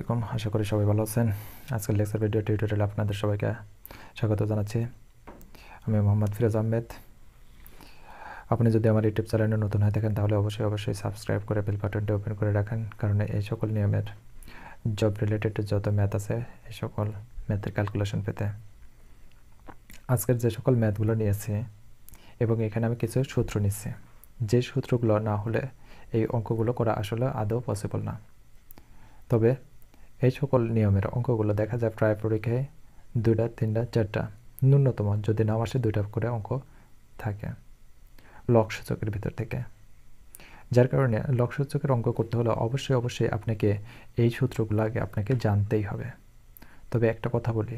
আসসালামাইকুম আশা করি সবাই ভালো আছেন আজকের লেকচার ভিডিও টিউটোরিয়াল আপনাদের সবাইকে স্বাগত জানাচ্ছি আমি মোহাম্মদ ফিরোজ আহমেদ আপনি যদি আমার ইউটিউব চ্যানেলে নতুন হয়ে থাকেন তাহলে অবশ্যই অবশ্যই সাবস্ক্রাইব করে বেল বাটনটি ওপেন করে রাখেন কারণ এই সকল নিয়মের জব রিলেটেড যত ম্যাথ আছে এই সকল ম্যাথের ক্যালকুলেশন পেতে আজকের যে সকল ম্যাথগুলো নিয়েছি এবং এখানে আমি কিছু সূত্র নিচ্ছি যে সূত্রগুলো না হলে এই অঙ্কগুলো করা আসলে আদৌ পসিবল না তবে এই সকল নিয়মের অঙ্কগুলো দেখা যায় প্রায় পরীক্ষায় দুইটা তিনটা চারটা ন্যূনতম যদি নাম আসে দুইটা করে অঙ্ক থাকে লক সূচকের ভিতর থেকে যার কারণে লক সূচকের অঙ্ক করতে হলে অবশ্যই অবশ্যই আপনাকে এই সূত্রগুলো আগে আপনাকে জানতেই হবে তবে একটা কথা বলি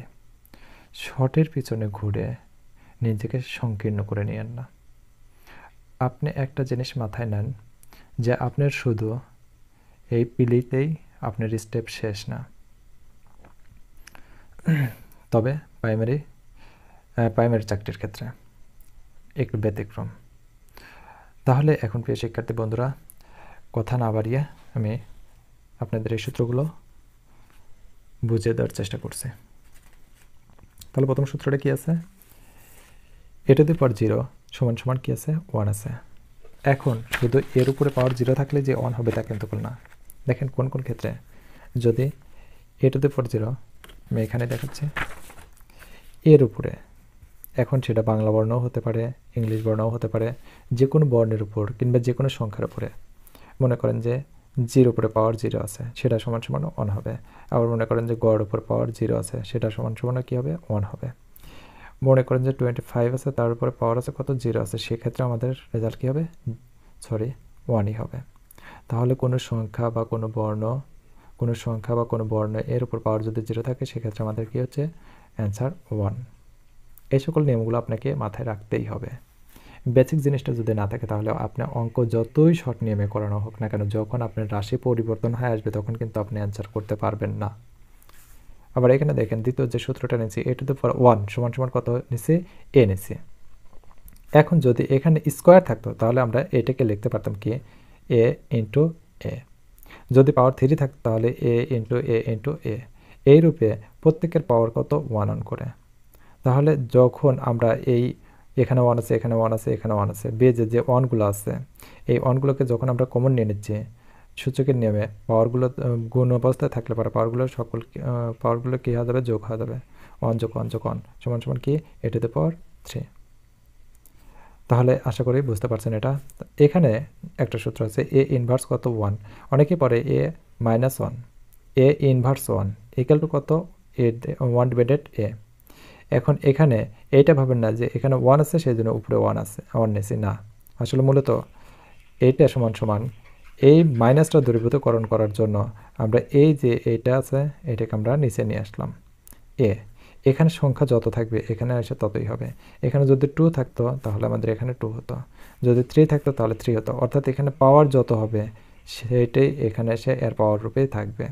শটের পিছনে ঘুরে নিজেকে সংকীর্ণ করে নিয়েন না আপনি একটা জিনিস মাথায় নেন যে আপনার শুধু এই পিলিতেই আপনার স্টেপ শেষ না তবে প্রাইমারি প্রাইমারি চাকরির ক্ষেত্রে একটু ব্যতিক্রম তাহলে এখন প্রিয় শিক্ষার্থী বন্ধুরা কথা না বাড়িয়ে আমি আপনাদের এই সূত্রগুলো বুঝিয়ে দেওয়ার চেষ্টা করছি তাহলে প্রথম সূত্রটা কি আছে এটা দুই জিরো সমান সমান কী আছে ওয়ান আছে এখন শুধু এর উপরে পাওয়ার জিরো থাকলে যে ওয়ান হবে তা কিন্তু না দেখেন কোন কোন ক্ষেত্রে যদি a to the four zero আমি এখানে দেখাচ্ছি এর উপরে এখন সেটা বাংলা বর্ণও হতে পারে ইংলিশ বর্ণও হতে পারে যে কোনো বর্ণের উপর কিংবা যে কোনো সংখ্যার উপরে মনে করেন যে জির উপরে পাওয়ার জিরো আছে সেটা সমান সমান অন হবে আবার মনে করেন যে গড় উপর পাওয়ার জিরো আছে সেটা সমান সমান কী হবে ওয়ান হবে মনে করেন যে টোয়েন্টি ফাইভ আছে তার উপরে পাওয়ার আছে কত জিরো আছে সেক্ষেত্রে আমাদের রেজাল্ট কী হবে সরি ওয়ানই হবে তাহলে কোনো সংখ্যা বা কোনো বর্ণ কোনো সংখ্যা বা কোনো বর্ণ এর উপর পাওয়ার যদি জিরো থাকে সেক্ষেত্রে আমাদের কী হচ্ছে অ্যান্সার ওয়ান এই সকল নিয়মগুলো আপনাকে মাথায় রাখতেই হবে বেসিক জিনিসটা যদি না থাকে তাহলে আপনার অঙ্ক যতই শর্ট নিয়মে করানো হোক না কেন যখন আপনার রাশি পরিবর্তন হয়ে আসবে তখন কিন্তু আপনি অ্যান্সার করতে পারবেন না আবার এখানে দেখেন দ্বিতীয় যে সূত্রটা নিচ্ছি a to the power one সমান সমান কত নিছি এ নিছি এখন যদি এখানে স্কোয়ার থাকতো তাহলে আমরা এটাকে লিখতে পারতাম কি এ ইন্টু এ যদি পাওয়ার থ্রি থাকে তাহলে এ ইন্টু এ ইন্টু এ এইরূপে প্রত্যেকের পাওয়ার কত ওয়ান অন করে তাহলে যখন আমরা এই এখানে ওয়ান আছে এখানে ওয়ান আছে এখানে ওয়ান আছে বেজে যে ওয়ানগুলো আছে এই ওয়ানগুলোকে যখন আমরা কমন নিয়ে নিচ্ছি সূচকের নিয়মে পাওয়ারগুলো গুণ অবস্থায় থাকলে পারে পাওয়ারগুলো সকল পাওয়ারগুলো কী হয়ে যাবে যোগ হয়ে যাবে ওয়ান যোগ অন যোগ অন সমান সমান কি এটু দ্য পাওয়ার থ্রি তাহলে আশা করি বুঝতে পারছেন এটা এখানে একটা সূত্র আছে এ ইনভার্স কত ওয়ান অনেকে পরে a minus one a inverse one equal to কত এ ওয়ান ডিভাইডেড এ এখন এখানে এইটা ভাবেন না যে এখানে ওয়ান আছে সেই জন্য উপরে ওয়ান আছে ওয়ান নেছি না আসলে মূলত এইটা সমান সমান এই মাইনাসটা দূরীভূতকরণ করার জন্য আমরা এই যে এইটা আছে এটাকে আমরা নিচে নিয়ে আসলাম এ এখানে সংখ্যা যত থাকবে এখানে আসে ততই হবে এখানে যদি টু থাকতো তাহলে আমাদের এখানে টু হতো যদি থ্রি থাকতো তাহলে থ্রি হতো অর্থাৎ এখানে পাওয়ার যত হবে সেটাই এখানে এসে এর পাওয়ার রূপেই থাকবে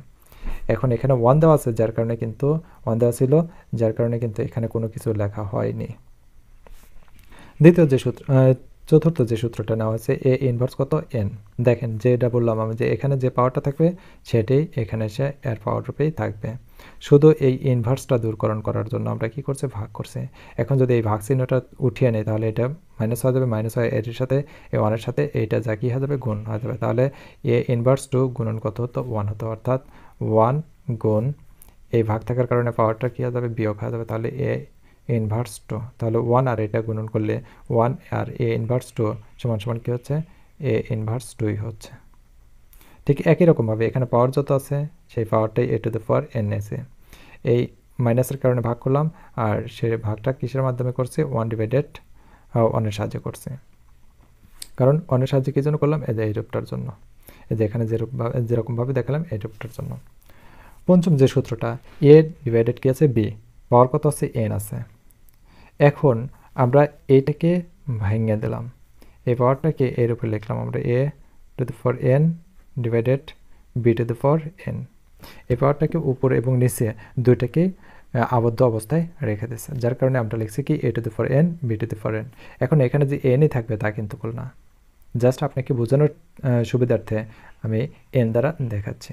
এখন এখানে ওয়ান দেওয়া আছে যার কারণে কিন্তু ওয়ান দেওয়া ছিল যার কারণে কিন্তু এখানে কোনো কিছু লেখা হয়নি দ্বিতীয় যে সূত্র চতুর্থ যে সূত্রটা নেওয়া হয়েছে এ ইনভার্স কত এন দেখেন যেটা বললাম আমি যে এখানে যে পাওয়ারটা থাকবে সেটাই এখানে এসে এর পাওয়ার রূপেই থাকবে শুধু এই ইনভার্সটা দূরকরণ করার জন্য আমরা কি করছে ভাগ করছে এখন যদি এই ভাগ চিহ্নটা উঠিয়ে নেই তাহলে এটা মাইনাস হয়ে যাবে মাইনাস হয় এটির সাথে এই ওয়ানের সাথে এইটা যা কী হয়ে যাবে গুণ হয়ে যাবে তাহলে এ ইনভার্স টু গুণন কত হতো ওয়ান হতো অর্থাৎ ওয়ান গুণ এই ভাগ থাকার কারণে পাওয়ারটা কী হয়ে যাবে বিয়োগ হয়ে যাবে তাহলে এ ইনভার্স টু তাহলে ওয়ান আর এটা গুণন করলে ওয়ান আর এ ইনভার্স টু সমান সমান কী হচ্ছে এ ইনভার্স টুই হচ্ছে ঠিক একই রকমভাবে এখানে পাওয়ার যত আছে সেই পাওয়ারটাই a to the power n এসে এই মাইনাসের কারণে ভাগ করলাম আর সে ভাগটা কিসের মাধ্যমে করছে ওয়ান ডিভাইডেড অনের সাহায্যে করছে কারণ অনের সাহায্যে কী জন্য করলাম এই যে এই রূপটার জন্য এই যে এখানে যেরকমভাবে দেখালাম এই রূপটার জন্য পঞ্চম যে সূত্রটা এ ডিভাইডেড কি আছে বি পাওয়ার কত আছে এন আছে এখন আমরা এটাকে ভেঙে দিলাম এই পাওয়ারটাকে এর উপরে লিখলাম আমরা a to the for n divided b to the for n এই পাওয়ারটাকে উপরে এবং নিচে দুইটাকে আবদ্ধ অবস্থায় রেখে দিয়েছে যার কারণে আমরা লিখছি কি a to the for n b to the for n এখন এখানে যে এনই থাকবে তা কিন্তু না জাস্ট আপনাকে বোঝানোর সুবিধার্থে আমি এন দ্বারা দেখাচ্ছি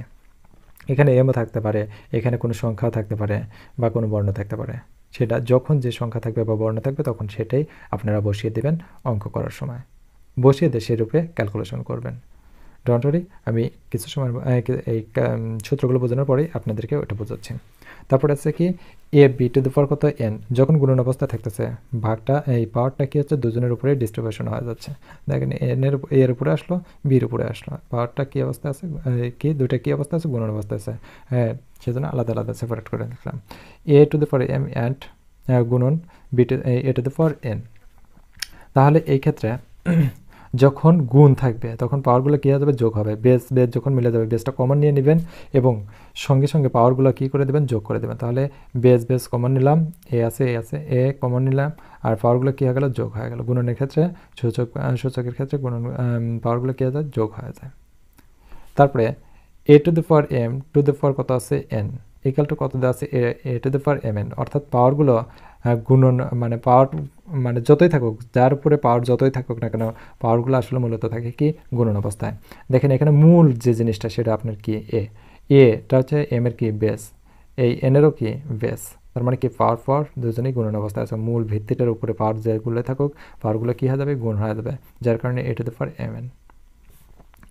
এখানে এমও থাকতে পারে এখানে কোনো সংখ্যা থাকতে পারে বা কোনো বর্ণ থাকতে পারে সেটা যখন যে সংখ্যা থাকবে বা বর্ণ থাকবে তখন সেটাই আপনারা বসিয়ে দেবেন অঙ্ক করার সময় বসিয়ে দিয়ে সেরূপে ক্যালকুলেশন করবেন ডোন্ট ওয়ারি আমি কিছু সময় এই সূত্রগুলো বোঝানোর পরেই আপনাদেরকে ওটা বোঝাচ্ছি তারপরে আছে কি এ বি টু দুপার কত এন যখন গুণন অবস্থায় থাকতেছে ভাগটা এই পাওয়ারটা কি হচ্ছে দুজনের উপরে ডিস্ট্রিবিউশন হয়ে যাচ্ছে দেখেন এন এর এর উপরে আসলো বির উপরে আসলো পাওয়ারটা কি অবস্থা আছে কি দুইটা কি অবস্থা আছে গুণন অবস্থা আছে হ্যাঁ সেজন্য আলাদা আলাদা সেপারেট করে দেখলাম a to the for m and গুণন b to a to the for n তাহলে এই ক্ষেত্রে যখন গুণ থাকবে তখন পাওয়ারগুলো কী হয়ে যাবে যোগ হবে বেস বেস যখন মিলে যাবে বেসটা কমন নিয়ে নেবেন এবং সঙ্গে সঙ্গে পাওয়ারগুলো কী করে দেবেন যোগ করে দেবেন তাহলে বেস বেস কমন নিলাম এ আছে এ আছে এ কমন নিলাম আর পাওয়ারগুলো কী হয়ে গেল যোগ হয়ে গেল গুণনের ক্ষেত্রে সূচক সূচকের ক্ষেত্রে গুণন পাওয়ারগুলো কী হয়ে যায় যোগ হয়ে যায় তারপরে a to the for m to the for কত আছে এন ইকাল টু কত দেওয়া আছে a to the per m n অর্থাৎ পাওয়ারগুলো গুণন মানে পাওয়ার মানে যতই থাকুক যার উপরে পাওয়ার যতই থাকুক না কেন পাওয়ারগুলো আসলে মূলত থাকে কি গুণন অবস্থায় দেখেন এখানে মূল যে জিনিসটা সেটা আপনার কি এ এটা হচ্ছে এম এর কি বেস এই এনেরও কি বেস তার মানে কি পাওয়ার পাওয়ার দুজনেই গুণন অবস্থায় আছে মূল ভিত্তিটার উপরে পাওয়ার যেগুলো থাকুক পাওয়ারগুলো কী হয়ে যাবে গুণ হয়ে যাবে যার কারণে a to the per m n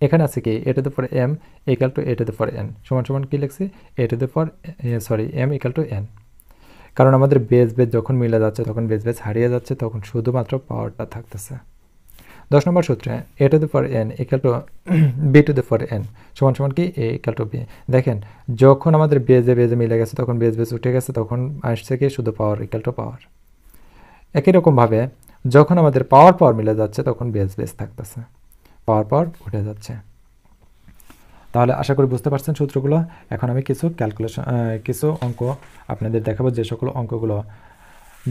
এখানে আছে কি to the for m equal to এটা দ্য ফর এন সমান সমান কী লিখছি এটা the for sorry m equal to n কারণ আমাদের বেস বেস যখন মিলে যাচ্ছে তখন বেস বেস হারিয়ে যাচ্ছে তখন শুধুমাত্র পাওয়ারটা থাকতেছে দশ নম্বর সূত্রে a to the for n equal to b to the for n সমান সমান কি এ ইকাল টু বি দেখেন যখন আমাদের বেজে বেজে মিলে গেছে তখন বেজ বেজ উঠে গেছে তখন আসছে কি শুধু পাওয়ার ইকাল টু পাওয়ার একই রকমভাবে যখন আমাদের পাওয়ার পাওয়ার মিলে যাচ্ছে তখন বেজ বেজ থাকতেছে পাওয়ার পর উঠে যাচ্ছে তাহলে আশা করি বুঝতে পারছেন সূত্রগুলো এখন আমি কিছু ক্যালকুলেশন কিছু অঙ্ক আপনাদের দেখাবো যে সকল অঙ্কগুলো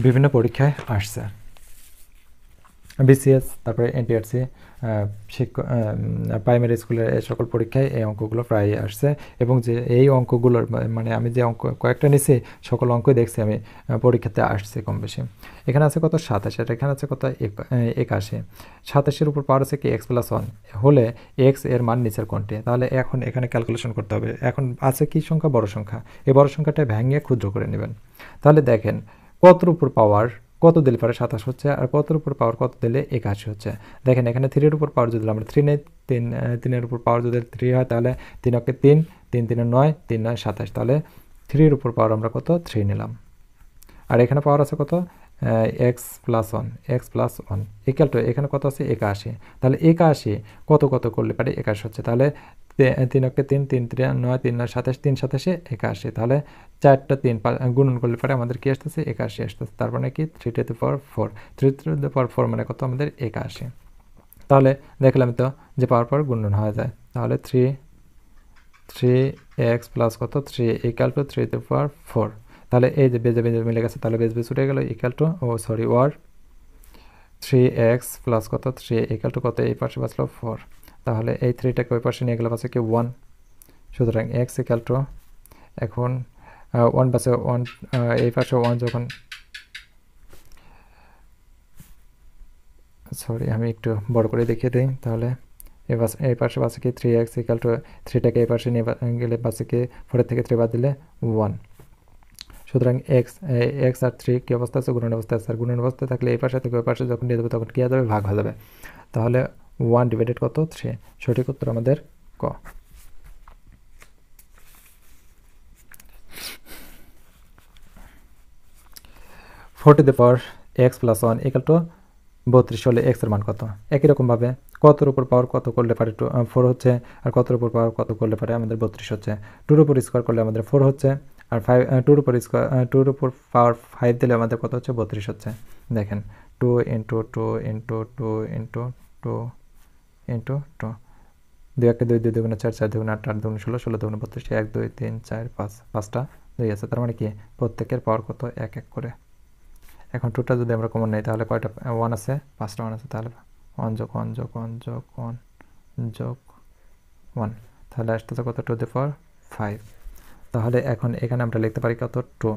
বিভিন্ন পরীক্ষায় আসছে বিসিএস তারপরে এনটিআরসি e শিক্ষক প্রাইমারি স্কুলের এই সকল পরীক্ষায় এই অঙ্কগুলো প্রায় আসছে এবং যে এই অঙ্কগুলোর মানে আমি যে অঙ্ক কয়েকটা নিছি সকল অঙ্কই দেখছি আমি পরীক্ষাতে আসছে কম বেশি এখানে আছে কত সাতাশ এটা এখানে আছে কত একাশি সাতাশের উপর পাওয়ার আছে কি এক্স প্লাস ওয়ান হলে এক্স এর মান নিচের কোনটি তাহলে এখন এখানে ক্যালকুলেশন করতে হবে এখন আছে কি সংখ্যা বড় সংখ্যা এই বড় সংখ্যাটা ভেঙে ক্ষুদ্র করে নেবেন তাহলে দেখেন কতর উপর পাওয়ার কত দিলে পারে সাতাশ হচ্ছে আর কতর উপর পাওয়ার কত দিলে একাশি হচ্ছে দেখেন এখানে থ্রির উপর পাওয়ার যদি আমরা থ্রি নেই তিন তিনের উপর পাওয়ার যদি থ্রি হয় তাহলে তিন অকে তিন তিন তিনে নয় তিন নয় সাতাশ তাহলে থ্রির উপর পাওয়ার আমরা কত থ্রি নিলাম আর এখানে পাওয়ার আছে কত x plus one x plus one equal to এখানে কত আছে একাশি তাহলে একাশি কত কত করলে পারে একাশি হচ্ছে তাহলে তিন অক্ষে তিন তিন তিন নয় তিন নয় সাতাশ তিন সাতাশে একাশি তাহলে চারটা তিন গুণন করলে পরে আমাদের কি আসতেছে একাশি আসতেছে তারপর মানে কি three to the power four three to the power four মানে কত আমাদের একাশি তাহলে দেখলাম তো যে পাওয়ার পর গুণন হয়ে যায় তাহলে থ্রি থ্রি এক্স প্লাস কত three equal to three to power four তাহলে এই যে বেজে বেজে মিলে গেছে তাহলে বেজ বেজ উঠে গেল ইকাল টু ও সরি ওয়ার থ্রি এক্স প্লাস কত থ্রি ইকাল টু কত এই পাশে বাঁচলো ফোর তাহলে এই থ্রিটাকে ওই পাশে নিয়ে গেলে বাসে কি ওয়ান সুতরাং এক্স ইকাল টু এখন ওয়ান বাসে ওয়ান এই পাশে ওয়ান যখন সরি আমি একটু বড় করে দেখিয়ে দিই তাহলে এই পাশে এই পাশে বাসে কি থ্রি এক্স ইকাল টু থ্রিটাকে এই পাশে নিয়ে গেলে বাসে কি ফোরের থেকে থ্রি বাদ দিলে ওয়ান সুতরাং এক্স এক্স আর থ্রি কী অবস্থা আছে গুণন অবস্থা আছে আর গুণন অবস্থা থাকলে এই পাশে থেকে ওই পাশে যখন নিয়ে যাবে তখন কী হয়ে যাবে ভাগ হয়ে যাবে তাহলে ওয়ান ডিভাইডেড কত থ্রি সঠিক উত্তর আমাদের ক four to power x plus one equal to বত্রিশ হলে এক্সের মান কত একই রকমভাবে কতর উপর পাওয়ার কত করলে পারে টু ফোর হচ্ছে আর কতর উপর পাওয়ার কত করলে পারে আমাদের বত্রিশ হচ্ছে টুর উপর স্কোয়ার করলে আমাদের ফোর হচ্ছে আর ফাইভ টুর উপর স্কোয়ার টুর উপর পাওয়ার ফাইভ দিলে আমাদের কত হচ্ছে বত্রিশ হচ্ছে দেখেন two into two into two into two into two দুই একে দুই দুই দুগুণে চার চার দুগুণে আট আট দুগুণে ষোলো ষোলো দুগুণে বত্রিশ এক দুই তিন চার পাঁচ পাঁচটা দুই আছে তার মানে কি প্রত্যেকের পাওয়ার কত এক এক করে এখন টুটা যদি আমরা কমন নেই তাহলে কয়টা ওয়ান আছে পাঁচটা ওয়ান আছে তাহলে ওয়ান যোগ ওয়ান যোগ ওয়ান যোগ ওয়ান যোগ ওয়ান তাহলে আসতেছে কত টু দি পাওয়ার ফাইভ তাহলে এখন এখানে আমরা লিখতে পারি কত টু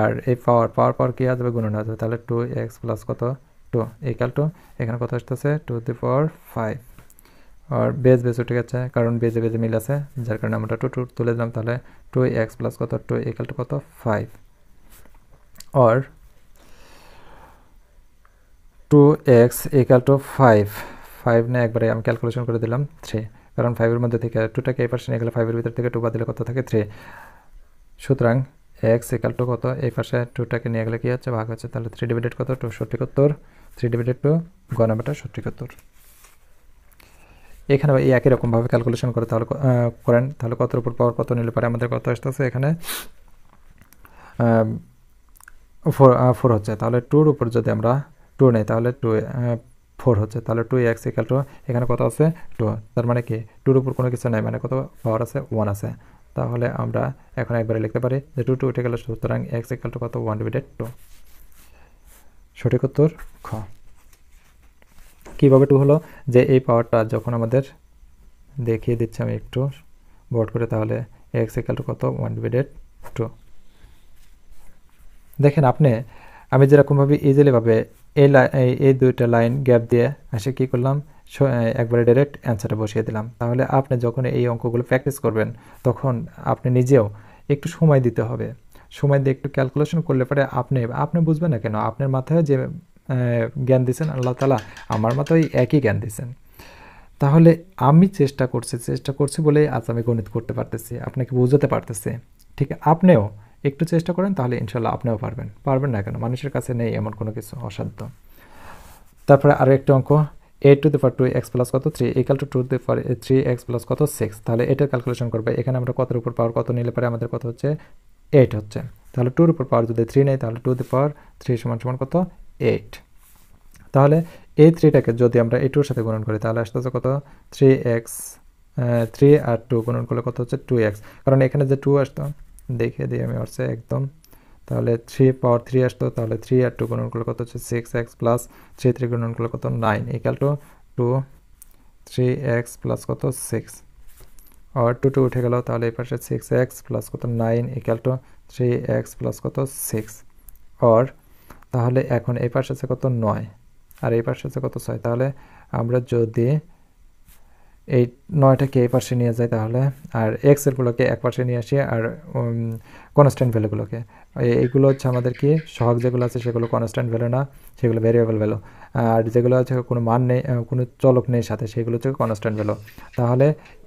আর এই পাওয়ার পাওয়ার পাওয়ার কী আসবে গুণন আসবে তাহলে টু এক্স প্লাস কত টু এই কাল টু এখানে কত আসতেছে টু দি পাওয়ার ফাইভ আর বেজ বেজ উঠে গেছে কারণ বেজে বেজে মিল আছে যার কারণে আমরা টু টু তুলে দিলাম তাহলে টু এক্স প্লাস কত টু ইকাল টু কত ফাইভ আর two x equal to five five না একবারে আমি ক্যালকুলেশন করে দিলাম থ্রি কারণ ফাইভের মধ্যে থেকে টুটাকে এই পার্সেন্ট গেলে ফাইভের ভিতর থেকে টু বাদ দিলে কত থাকে থ্রি সুতরাং এক্স একাল টু কত এই পাশে টুটাকে নিয়ে গেলে কী হচ্ছে ভাগ হচ্ছে তাহলে থ্রি ডিভিডেড কত টু সত্যিকত্তর থ্রি ডিভিডেড টু গণাবেটা সত্যিকত্তর এখানে এই একই রকমভাবে ক্যালকুলেশন করে তাহলে করেন তাহলে কতর উপর পাওয়ার কত নিলে পারে আমাদের কত আসতেছে এখানে ফোর ফোর হচ্ছে তাহলে টুর উপর যদি আমরা টু নেই তাহলে টু ফোর হচ্ছে তাহলে টু এক্স ইকাল টু এখানে কত আছে টু তার মানে কি টুর উপর কোনো কিছু নেই মানে কত পাওয়ার আছে ওয়ান আছে তাহলে আমরা এখন একবারে লিখতে পারি যে টু টু উঠে গেলে সুতরাং এক্স ইকাল টু কত ওয়ান ডিভিডেড টু সঠিক উত্তর খ কীভাবে টু হলো যে এই পাওয়ারটা যখন আমাদের দেখিয়ে দিচ্ছি আমি একটু বোর্ড করে তাহলে এক্স ইকাল কত ওয়ান ডিভাইডেড টু দেখেন আপনি আমি যেরকমভাবে ইজিলিভাবে এই এই দুইটা লাইন গ্যাপ দিয়ে আসে কি করলাম একবারে ডাইরেক্ট অ্যান্সারটা বসিয়ে দিলাম তাহলে আপনি যখন এই অঙ্কগুলো প্র্যাকটিস করবেন তখন আপনি নিজেও একটু সময় দিতে হবে সময় দিয়ে একটু ক্যালকুলেশন করলে পরে আপনি আপনি বুঝবেন না কেন আপনার মাথায় যে জ্ঞান দিয়েছেন আল্লাহ তালা আমার মতো ওই একই জ্ঞান দিয়েছেন তাহলে আমি চেষ্টা করছি চেষ্টা করছি বলেই আজ আমি গণিত করতে পারতেছি আপনাকে বুঝাতে পারতেছি ঠিক আপনিও একটু চেষ্টা করেন তাহলে ইনশাল্লাহ আপনিও পারবেন পারবেন না কেন মানুষের কাছে নেই এমন কোনো কিছু অসাধ্য তারপরে আরও একটি অঙ্ক a to the per two x plus কত three equal to two the per three x plus কত সিক্স তাহলে এটার ক্যালকুলেশন করবে এখানে আমরা কতর উপর পাওয়ার কত নিলে পারে আমাদের কত হচ্ছে এইট হচ্ছে তাহলে টুর উপর পাওয়ার যদি থ্রি নেই তাহলে টু দি পাওয়ার থ্রি সমান সমান কত এইট তাহলে এই থ্রিটাকে যদি আমরা এই টুর সাথে গুণন করি তাহলে আসতে হচ্ছে কত থ্রি এক্স থ্রি আর টু গুণন করলে কত হচ্ছে টু এক্স কারণ এখানে যে টু আসতো দেখে দিই আমি হচ্ছে একদম তাহলে থ্রি পাওয়ার থ্রি আসতো তাহলে থ্রি আর টু গুণন করলে কত হচ্ছে six x plus three three গুণন করলে কত nine equal to two three x plus কত সিক্স আর টু টু উঠে গেল তাহলে এই পাশে সিক্স এক্স প্লাস কত nine equal to three x plus কত সিক্স আর তাহলে এখন এই পাশে আছে কত নয় আর এই পাশে আছে কত ছয় তাহলে আমরা যদি এই নয়টাকে এই পাশে নিয়ে যাই তাহলে আর এক্সেলগুলোকে এক পাশে নিয়ে আসি আর কনস্ট্যান্ট ভ্যালুগুলোকে এইগুলো হচ্ছে আমাদের কি সহগ যেগুলো আছে সেগুলো কনস্ট্যান্ট ভ্যালু না সেগুলো ভেরিয়েবল ভ্যালু আর যেগুলো আছে কোনো মান নেই কোনো চলক নেই সাথে সেগুলো হচ্ছে কনস্ট্যান্ট ভ্যালু তাহলে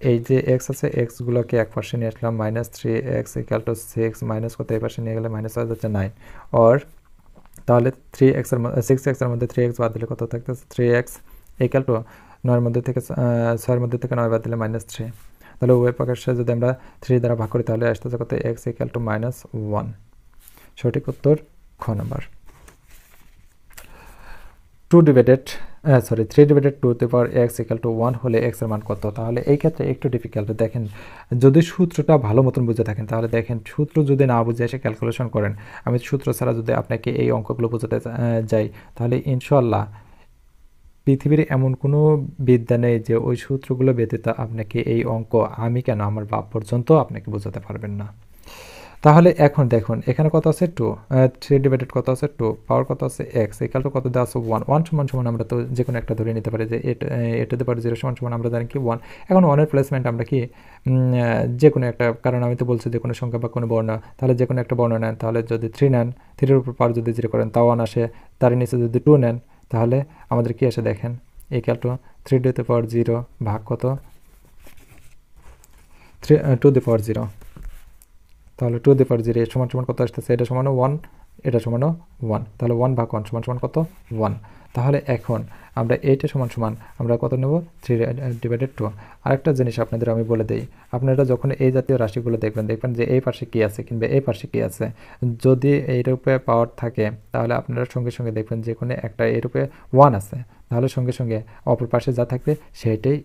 এই যে এক্স আছে এক্সগুলোকে এক পাশে নিয়ে আসলাম minus three x equal to six minus কত এই পাশে নিয়ে গেলে মাইনাস হচ্ছে নাইন অর তাহলে থ্রি এক্সের মধ্যে সিক্স এক্সের মধ্যে থ্রি এক্স বাদ দিলে কত থাকতে থ্রি এক্স ইকাল টু নয়ের মধ্যে থেকে ছয়ের মধ্যে থেকে নয় বাদ দিলে মাইনাস থ্রি তাহলে ওয়েব প্রকাশে যদি আমরা থ্রি দ্বারা ভাগ করি তাহলে আসতেছে কত x equal to minus one সঠিক উত্তর খ নম্বর two divided sorry three divided two two power x equal to one হলে এক্সের মান কত তাহলে এই ক্ষেত্রে একটু ডিফিকাল্ট দেখেন যদি সূত্রটা ভালো মতন বুঝে থাকেন তাহলে দেখেন সূত্র যদি না বুঝে এসে ক্যালকুলেশন করেন আমি সূত্র ছাড়া যদি আপনাকে এই অঙ্কগুলো বোঝাতে যাই তাহলে ইনশাল্লাহ পৃথিবীর এমন কোনো বিদ্যা নেই যে ওই সূত্রগুলো ব্যতীত আপনাকে এই অঙ্ক আমি কেন আমার বাপ পর্যন্ত আপনাকে বোঝাতে পারবেন না তাহলে এখন দেখুন এখানে কত আছে টু থ্রি ডিভাইডেড কত আছে টু পাওয়ার কত আছে এক্স একাল টু কত দেওয়া আছে ওয়ান ওয়ান সমান সমান আমরা তো যে কোনো একটা ধরে নিতে পারি যে এট দিতে পারি জিরো সমান সমান আমরা জানি কি ওয়ান এখন ওয়ানের প্লেসমেন্ট আমরা কি যে কোনো একটা কারণ আমি তো বলছি যে কোনো সংখ্যা বা কোনো বর্ণ তাহলে যে কোনো একটা বর্ণ নেন তাহলে যদি থ্রি নেন থ্রির উপর পাওয়ার যদি জিরো করেন তা ওয়ান আসে তার নিচে যদি টু নেন তাহলে আমাদের কি আসে দেখেন ইকাল টু থ্রি ডিতে পাওয়ার জিরো ভাগ কত three to the power zero তাহলে টু দি পাওয়ার জিরো সমান সমান কত আসতেছে এটা সমানও ওয়ান এটা সমানও ওয়ান তাহলে ওয়ান ভাগ ওয়ান সমান সমান কত ওয়ান তাহলে এখন আমরা এইটা সমান সমান আমরা কত নেব থ্রি ডিভাইডেড টু আরেকটা জিনিস আপনাদের আমি বলে দিই আপনারা যখন এই জাতীয় রাশিগুলো দেখবেন দেখবেন যে এই পাশে কী আছে কিংবা এই পাশে কী আছে যদি এইরূপে পাওয়ার থাকে তাহলে আপনারা সঙ্গে সঙ্গে দেখবেন যে কোনো একটা এইরূপে ওয়ান আছে তাহলে সঙ্গে সঙ্গে অপর পাশে যা থাকবে সেইটাই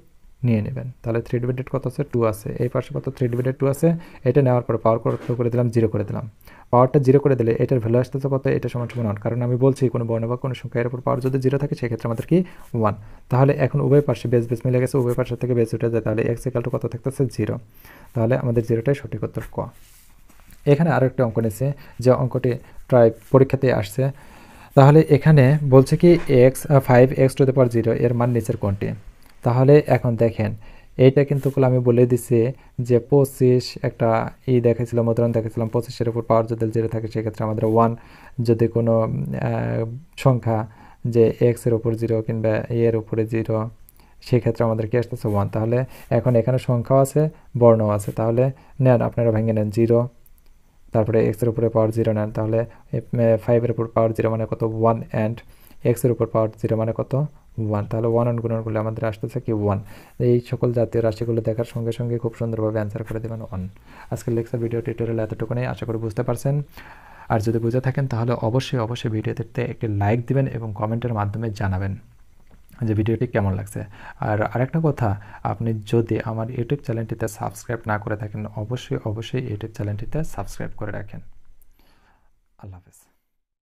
নিয়ে নেবেন তাহলে থ্রি ডিভাইডেড কত আছে টু আছে এই পাশে কত থ্রি ডিভাইডেড টু আছে এটা নেওয়ার পর পাওয়ার কত করে দিলাম জিরো করে দিলাম পাওয়ারটা জিরো করে দিলে এটার ভ্যালু তো কত এটা সমান সমান ওয়ান কারণ আমি বলছি কোনো বর্ণ বা কোনো সংখ্যা এর উপর পাওয়ার যদি জিরো থাকে সেক্ষেত্রে আমাদের কি ওয়ান তাহলে এখন উভয় পাশে বেস বেস মিলে গেছে উভয় পাশে থেকে বেস উঠে যায় তাহলে এক্স একালটু কত থাকতেছে জিরো তাহলে আমাদের জিরোটাই সঠিক উত্তর ক এখানে আরও একটা অঙ্ক নিয়েছে যে অঙ্কটি প্রায় পরীক্ষাতে আসছে তাহলে এখানে বলছে কি x five x to the power zero এর মান নিচের কোনটি তাহলে এখন দেখেন এইটা কিন্তু আমি বলে দিছি যে পঁচিশ একটা ই দেখেছিলাম উদাহরণ দেখেছিলাম পঁচিশের উপর পাওয়ার যদি জিরো থাকে সেক্ষেত্রে আমাদের ওয়ান যদি কোনো সংখ্যা যে এক্সের উপর জিরো কিংবা এর উপরে জিরো সেক্ষেত্রে আমাদের কি আসতেছে ওয়ান তাহলে এখন এখানে সংখ্যাও আছে বর্ণও আছে তাহলে নেন আপনারা ভেঙে নেন জিরো তারপরে এক্সের উপরে পাওয়ার জিরো নেন তাহলে ফাইভের উপর পাওয়ার জিরো মানে কত ওয়ান অ্যান্ড এক্সের উপর পাওয়ার জিরো মানে কত ওয়ান তাহলে ওয়ান অন গুণন করলে আমাদের আসতেছে কি ওয়ান এই সকল জাতীয় রাশিগুলো দেখার সঙ্গে সঙ্গে খুব সুন্দরভাবে অ্যান্সার করে দেবেন ওয়ান আজকের লেকচার ভিডিও টিউটোরিয়াল এতটুকুনি আশা করি বুঝতে পারছেন আর যদি বুঝে থাকেন তাহলে অবশ্যই অবশ্যই ভিডিওতে একটি লাইক দিবেন এবং কমেন্টের মাধ্যমে জানাবেন যে ভিডিওটি কেমন লাগছে আর আরেকটা কথা আপনি যদি আমার ইউটিউব চ্যানেলটিতে সাবস্ক্রাইব না করে থাকেন অবশ্যই অবশ্যই ইউটিউব চ্যানেলটিতে সাবস্ক্রাইব করে রাখেন আল্লাহ হাফেজ